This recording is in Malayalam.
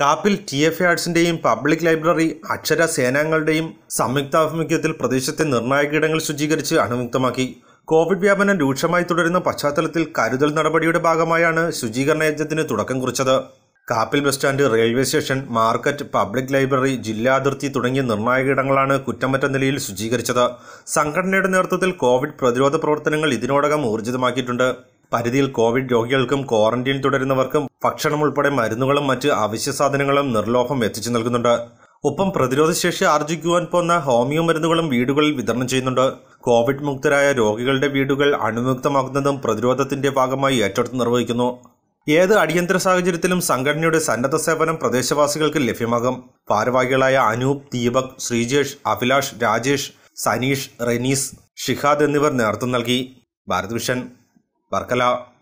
കാപ്പിൽ ടി എഫ് ആർട്സിന്റെയും പബ്ലിക് ലൈബ്രറി അക്ഷര സേനാംഗങ്ങളുടെയും സംയുക്താഭിമുഖ്യത്തിൽ പ്രദേശത്തെ നിർണായക ഇടങ്ങൾ ശുചീകരിച്ച് അണുമുക്തമാക്കി കോവിഡ് വ്യാപനം രൂക്ഷമായി തുടരുന്ന പശ്ചാത്തലത്തിൽ കരുതൽ നടപടിയുടെ ഭാഗമായാണ് ശുചീകരണ യജ്ഞത്തിന് തുടക്കം കുറിച്ചത് Kappil bus stand railway station market public library ജില്ലാ അതിർത്തി തുടങ്ങിയ നിർണായക ഇടങ്ങളാണ് കുറ്റമറ്റ നിലയിൽ ശുചീകരിച്ചത് സംഘടനയുടെ നേതൃത്വത്തിൽ കോവിഡ് പ്രതിരോധ പ്രവർത്തനങ്ങൾ ഇതിനോടകം ഊർജിതമാക്കിയിട്ടുണ്ട് പരിധിയിൽ കോവിഡ് രോഗികൾക്കും ക്വാറന്റീൻ തുടരുന്നവർക്കും ഭക്ഷണം ഉൾപ്പെടെ മരുന്നുകളും മറ്റ് അവശ്യ സാധനങ്ങളും നിർലോഭം എത്തിച്ചു നൽകുന്നുണ്ട് ഒപ്പം പ്രതിരോധശേഷി ആർജിക്കുവാൻ പോന്ന ഹോമിയോ മരുന്നുകളും വീടുകളിൽ വിതരണം ചെയ്യുന്നുണ്ട് കോവിഡ് മുക്തരായ രോഗികളുടെ വീടുകൾ അണുമുക്തമാക്കുന്നതും പ്രതിരോധത്തിന്റെ ഭാഗമായി ഏറ്റെടുത്ത് നിർവഹിക്കുന്നു ഏത് അടിയന്തര സാഹചര്യത്തിലും സംഘടനയുടെ സന്നദ്ധ സേവനം പ്രദേശവാസികൾക്ക് ലഭ്യമാകും ഭാരവാഹികളായ അനൂപ് ദീപക് ശ്രീജേഷ് അഭിലാഷ് രാജേഷ് സനീഷ് റെനീസ് ഷിഹാദ് എന്നിവർ നേതൃത്വം നൽകി ഭാരത് വിഷൻ വർക്കല